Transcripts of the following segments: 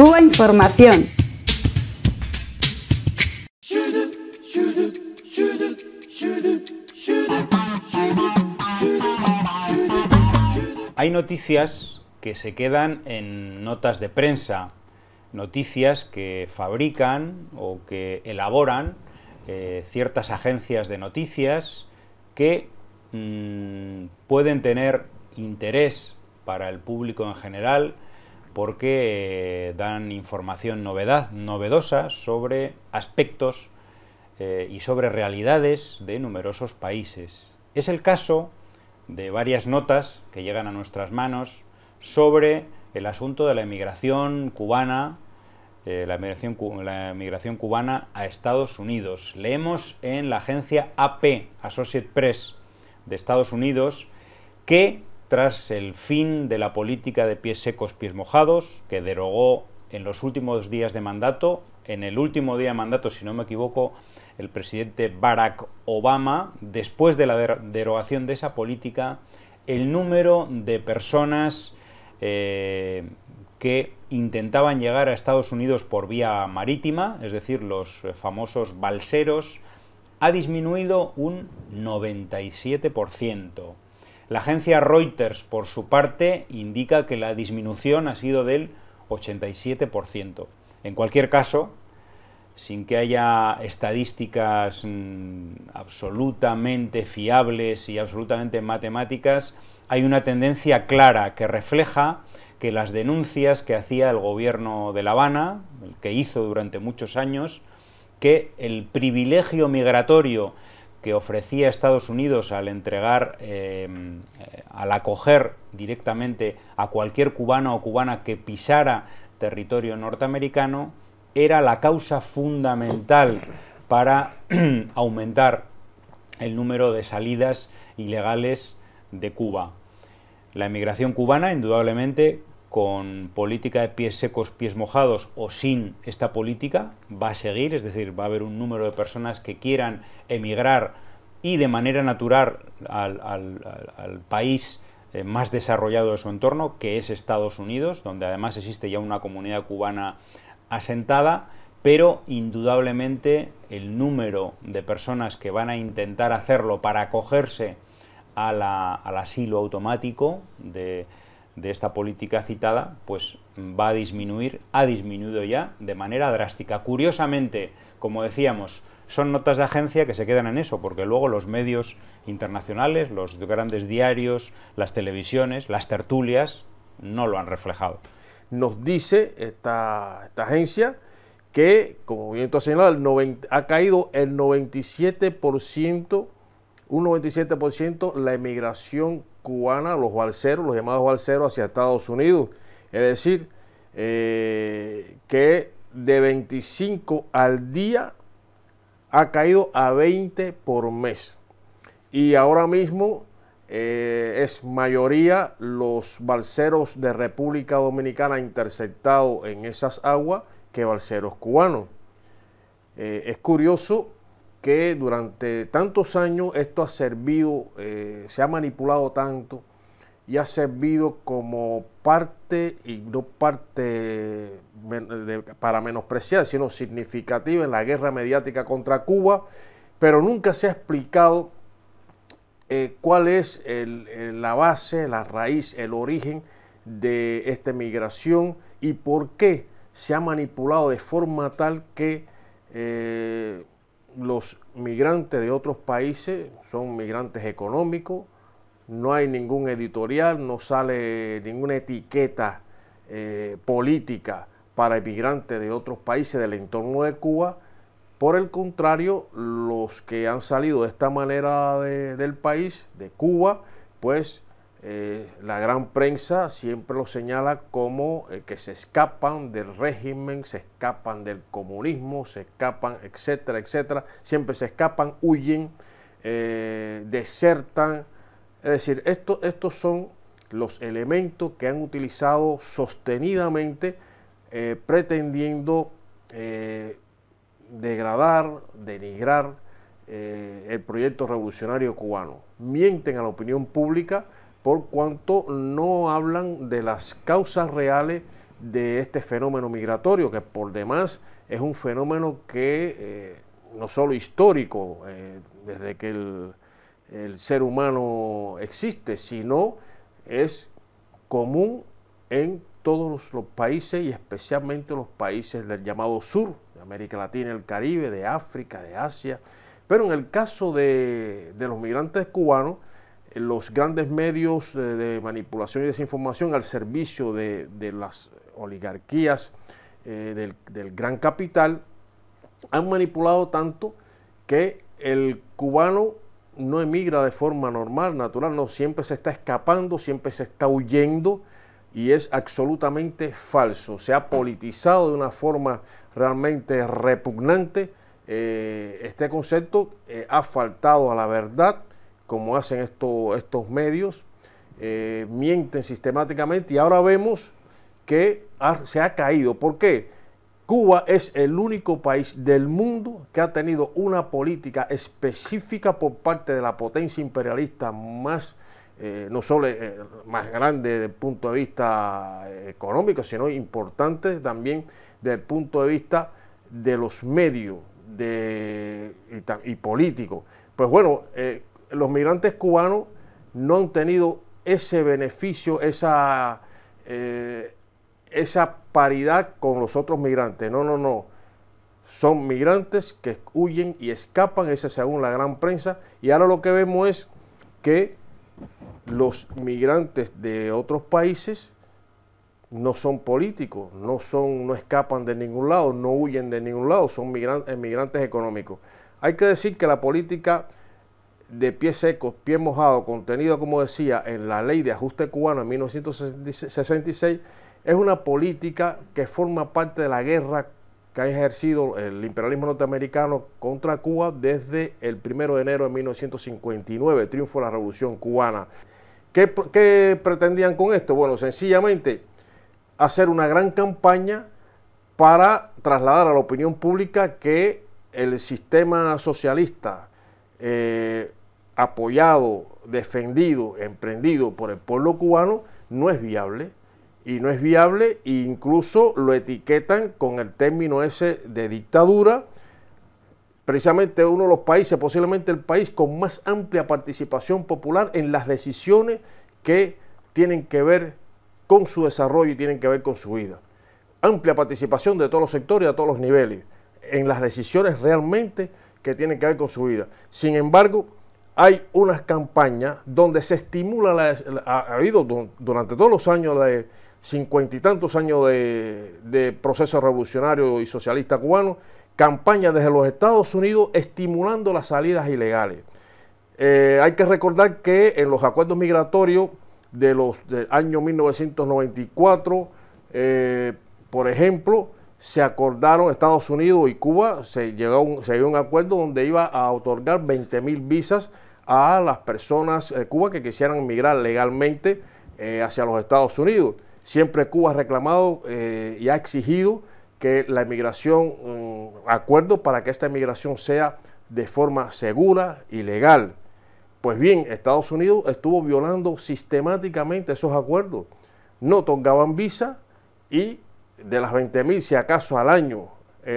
Cuba Información. Hay noticias que se quedan en notas de prensa, noticias que fabrican o que elaboran eh, ciertas agencias de noticias que mm, pueden tener interés para el público en general, porque eh, dan información novedad, novedosa sobre aspectos eh, y sobre realidades de numerosos países. Es el caso de varias notas que llegan a nuestras manos sobre el asunto de la emigración cubana, eh, la, la emigración cubana a Estados Unidos. Leemos en la agencia AP, Associate Press, de Estados Unidos, que tras el fin de la política de pies secos, pies mojados, que derogó en los últimos días de mandato. En el último día de mandato, si no me equivoco, el presidente Barack Obama, después de la derogación de esa política, el número de personas eh, que intentaban llegar a Estados Unidos por vía marítima, es decir, los famosos balseros, ha disminuido un 97%. La agencia Reuters, por su parte, indica que la disminución ha sido del 87%. En cualquier caso, sin que haya estadísticas mm, absolutamente fiables y absolutamente matemáticas, hay una tendencia clara que refleja que las denuncias que hacía el gobierno de La Habana, que hizo durante muchos años, que el privilegio migratorio que ofrecía Estados Unidos al entregar, eh, al acoger directamente a cualquier cubano o cubana que pisara territorio norteamericano, era la causa fundamental para aumentar el número de salidas ilegales de Cuba. La emigración cubana, indudablemente, con política de pies secos, pies mojados o sin esta política, va a seguir, es decir, va a haber un número de personas que quieran emigrar y de manera natural al, país eh, más desarrollado de su entorno, que es Estados Unidos, donde además existe ya una comunidad cubana asentada, pero indudablemente el número de personas que van a intentar hacerlo para acogerse al asilo automático de, de esta política citada, pues va a disminuir, ha disminuido ya de manera drástica. Curiosamente, como decíamos, son notas de agencia que se quedan en eso, porque luego los medios internacionales, los grandes diarios, las televisiones, las tertulias, no lo han reflejado. Nos dice esta, agencia que, como bien tú señalado, ha caído el 97%, un 97% la emigración cubana, los balseros, los llamados balseros hacia Estados Unidos. Es decir, eh, que de 25 al día ha caído a 20 por mes. Y ahora mismo eh, es mayoría los balseros de República Dominicana interceptados en esas aguas que balseros cubanos. Eh, es curioso que durante tantos años esto ha servido, eh, se ha manipulado tanto y ha servido como parte, y no parte para menospreciar, sino significativa en la guerra mediática contra Cuba, pero nunca se ha explicado eh, cuál es la base, la raíz, el origen de esta migración y por qué se ha manipulado de forma tal que... Eh, los migrantes de otros países son migrantes económicos, no hay ningún editorial, no sale ninguna etiqueta eh, política para emigrantes de otros países del entorno de Cuba. Por el contrario, los que han salido de esta manera del país, de Cuba, pues eh, la gran prensa siempre lo señala como eh, que se escapan del régimen, se escapan del comunismo, se escapan, etcétera, etcétera. Siempre se escapan, huyen, eh, desertan. Es decir, estos son los elementos que han utilizado sostenidamente pretendiendo degradar, denigrar el proyecto revolucionario cubano. Mienten a la opinión pública por cuanto no hablan de las causas reales de este fenómeno migratorio, que por demás es un fenómeno que eh, no solo histórico, eh, desde que el, ser humano existe, sino es común en todos los países y especialmente los países del llamado sur, de América Latina, el Caribe, de África, de Asia. Pero en el caso de los migrantes cubanos, eh, los grandes medios de, manipulación y desinformación al servicio de, las oligarquías eh, del, gran capital han manipulado tanto que el cubano no emigra de forma normal, natural, no, siempre se está escapando, siempre se está huyendo y es absolutamente falso. Se ha politizado de una forma realmente repugnante eh, este concepto, ha faltado a la verdad como hacen estos medios, eh, mienten sistemáticamente y ahora vemos que se ha caído. ¿Por qué? Cuba es el único país del mundo que ha tenido una política específica por parte de la potencia imperialista más, eh, no solo eh, más grande desde el punto de vista económico, sino importante también desde el punto de vista de los medios de, y, político políticos. Pues bueno, los migrantes cubanos no han tenido ese beneficio, esa, eh, esa paridad con los otros migrantes. No, no, no. Son migrantes que huyen y escapan, ese según la gran prensa. Y ahora lo que vemos es que los migrantes de otros países no son políticos, no, son, no escapan de ningún lado, no huyen de ningún lado, son migrantes económicos. Hay que decir que la política de pie secos, pie mojado, contenido, como decía, en la ley de ajuste cubano en 1966, es una política que forma parte de la guerra que ha ejercido el imperialismo norteamericano contra Cuba desde el 1 de enero de 1959, triunfo de la Revolución Cubana. ¿Qué, pretendían con esto? Bueno, sencillamente hacer una gran campaña para trasladar a la opinión pública que el sistema socialista eh, apoyado, defendido, emprendido por el pueblo cubano, no es viable. Y no es viable, e incluso lo etiquetan con el término ese de dictadura, precisamente uno de los países, posiblemente el país con más amplia participación popular en las decisiones que tienen que ver con su desarrollo y tienen que ver con su vida. Amplia participación de todos los sectores y a todos los niveles en las decisiones realmente que tienen que ver con su vida. Sin embargo, hay unas campañas donde se estimula, la, ha habido durante todos los años de cincuenta y tantos años de, proceso revolucionario y socialista cubano, campañas desde los Estados Unidos estimulando las salidas ilegales. Eh, hay que recordar que en los acuerdos migratorios de los del año 1994, eh, por ejemplo, se acordaron Estados Unidos y Cuba, se llegó, se llegó un acuerdo donde iba a otorgar 20.000 visas a las personas de eh, Cuba que quisieran emigrar legalmente eh, hacia los Estados Unidos. Siempre Cuba ha reclamado eh, y ha exigido que la emigración acuerdos mm, acuerdo para que esta emigración sea de forma segura y legal. Pues bien, Estados Unidos estuvo violando sistemáticamente esos acuerdos. No otorgaban visa y de las 20.000, si acaso al año,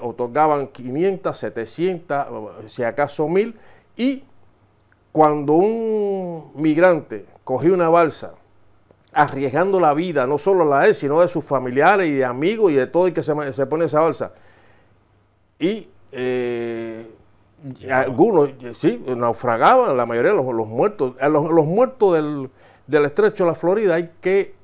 otorgaban 500, 700, si acaso 1.000 y cuando un migrante cogió una balsa, arriesgando la vida, no solo la de él, sino de sus familiares y de amigos y de todo el que se, pone esa balsa. Y eh, algunos, sí, naufragaban, la mayoría de los, muertos. Eh, los, los muertos del, estrecho de la Florida hay que,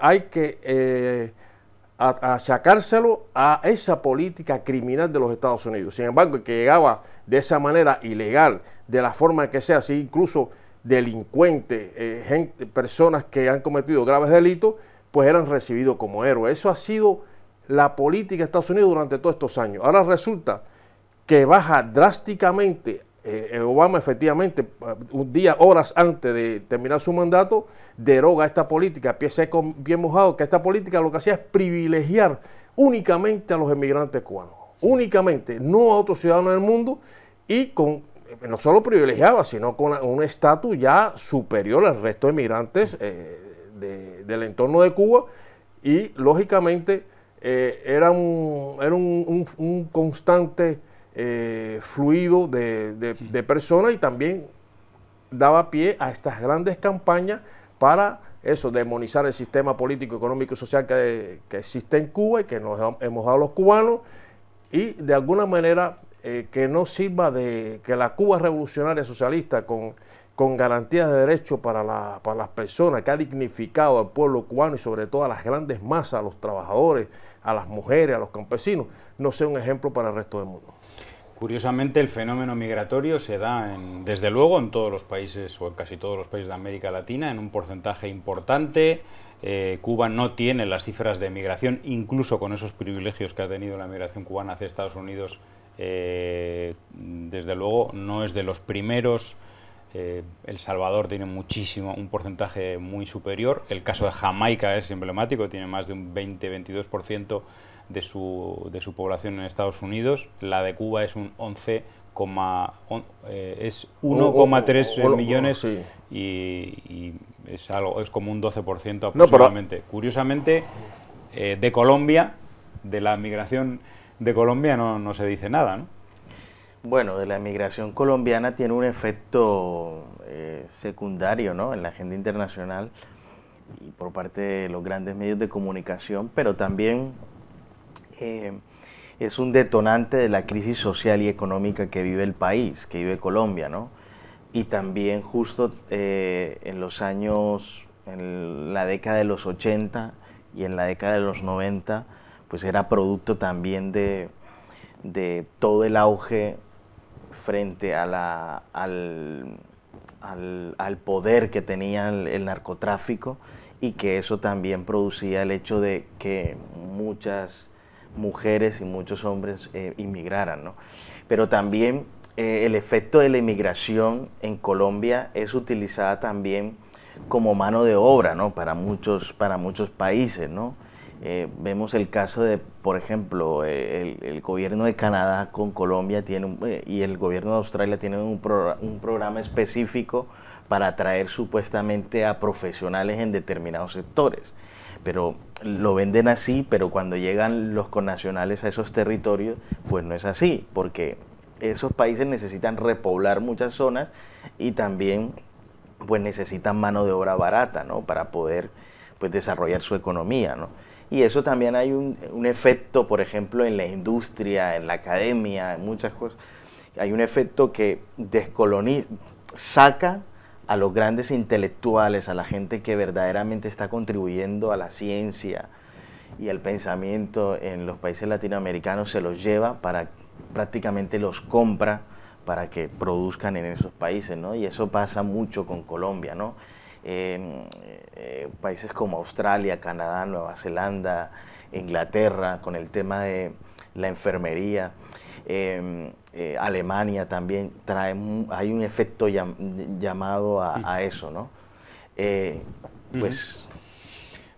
hay que eh, a achacárselo a esa política criminal de los Estados Unidos. Sin embargo, que llegaba de esa manera ilegal, de la forma que sea, así incluso delincuentes, eh, personas que han cometido graves delitos, pues eran recibidos como héroes. Eso ha sido la política de Estados Unidos durante todos estos años. Ahora resulta que baja drásticamente eh, Obama efectivamente, eh, un día, horas antes de terminar su mandato, deroga esta política, pie seco, bien mojado, que esta política lo que hacía es privilegiar únicamente a los emigrantes cubanos, únicamente, no a otros ciudadanos del mundo, y con eh, no solo privilegiaba, sino con un estatus ya superior al resto de inmigrantes del entorno de Cuba, y lógicamente era, un constante... Eh, fluido de, personas y también daba pie a estas grandes campañas para eso, demonizar el sistema político, económico y social que, existe en Cuba y que nos hemos dado los cubanos y de alguna manera eh, que no sirva de que la Cuba revolucionaria socialista con, garantías de derechos para las personas, que ha dignificado al pueblo cubano y sobre todo a las grandes masas, a los trabajadores, a las mujeres, a los campesinos, no sea un ejemplo para el resto del mundo. Curiosamente, el fenómeno migratorio se da, desde luego, en todos los países o en casi todos los países de América Latina, en un porcentaje importante. Eh, Cuba no tiene las cifras de migración, incluso con esos privilegios que ha tenido la migración cubana hacia Estados Unidos. Eh, desde luego, no es de los primeros. Eh, el Salvador tiene muchísimo, un porcentaje muy superior. El caso de Jamaica es emblemático, tiene más de un 20-22% de su, de su población en Estados Unidos, la de Cuba es un 11 eh, es 1,3 millones y, es algo es como un 12% aproximadamente. Curiosamente, eh, de Colombia, de la migración de Colombia no, se dice nada, ¿no? Bueno, de la migración colombiana tiene un efecto eh, secundario ¿no? en la agenda internacional y por parte de los grandes medios de comunicación, pero también eh, es un detonante de la crisis social y económica que vive el país, que vive Colombia, ¿no? Y también justo eh, en los años, en la década de los 80 y en la década de los 90, pues era producto también de, de todo el auge frente al, poder que tenía el, el, narcotráfico y que eso también producía el hecho de que muchas mujeres y muchos hombres eh, inmigraran, Pero también eh, el efecto de la inmigración en Colombia es utilizada también como mano de obra, Para muchos, para muchos países, eh, vemos el caso de, por ejemplo, eh, el, gobierno de Canadá con Colombia tiene y el gobierno de Australia tienen un, un programa específico para atraer supuestamente a profesionales en determinados sectores pero lo venden así, pero cuando llegan los connacionales a esos territorios, pues no es así, porque esos países necesitan repoblar muchas zonas y también pues necesitan mano de obra barata, Para poder pues desarrollar su economía, ¿no? Y eso también hay un, un efecto, por ejemplo, en la industria, en la academia, en muchas cosas. Hay un efecto que descoloniza, saca a los grandes intelectuales, a la gente que verdaderamente está contribuyendo a la ciencia y al pensamiento en los países latinoamericanos, se los lleva para prácticamente los compra para que produzcan en esos países, ¿no? Y eso pasa mucho con Colombia, ¿no? Eh, países como Australia, Canadá, Nueva Zelanda, Inglaterra, con el tema de la enfermería. Em, eh, Alemania también trae, hay un efecto llamado a, eso, ¿no? Eh, pues...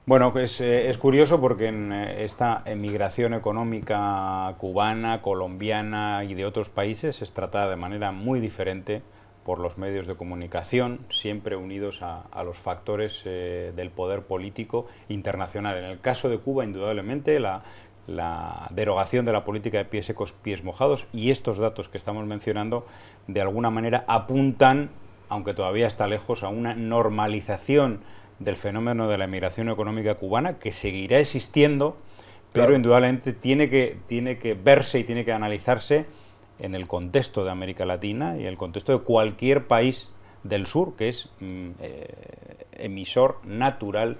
Bueno, pues, eh, es curioso porque en esta emigración económica cubana, colombiana y de otros países es tratada de manera muy diferente por los medios de comunicación, siempre unidos a, los factores del poder político internacional. En el caso de Cuba, indudablemente, la la derogación de la política de pies secos, pies mojados y estos datos que estamos mencionando de alguna manera apuntan, aunque todavía está lejos, a una normalización del fenómeno de la emigración económica cubana que seguirá existiendo, pero indudablemente tiene que, tiene que verse y tiene que analizarse en el contexto de América Latina y en el contexto de cualquier país del sur que es mm, eh, emisor natural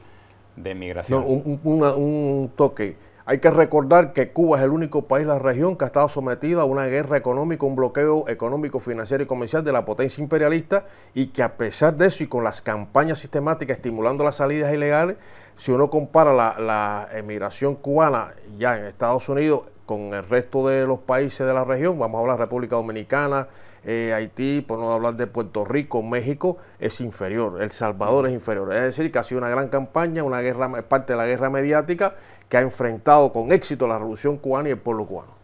de emigración un toque hay que recordar que Cuba es el único país de la región que ha estado sometido a una guerra económica, un bloqueo económico, financiero y comercial de la potencia imperialista y que a pesar de eso y con las campañas sistemáticas estimulando las salidas ilegales, si uno compara la, emigración cubana ya en Estados Unidos con el resto de los países de la región, vamos a hablar República Dominicana, eh, Haití, por no hablar de Puerto Rico, México, es inferior, El Salvador es inferior. Es decir, que ha sido una gran campaña, una guerra, parte de la guerra mediática que ha enfrentado con éxito la revolución cubana y el pueblo cubano.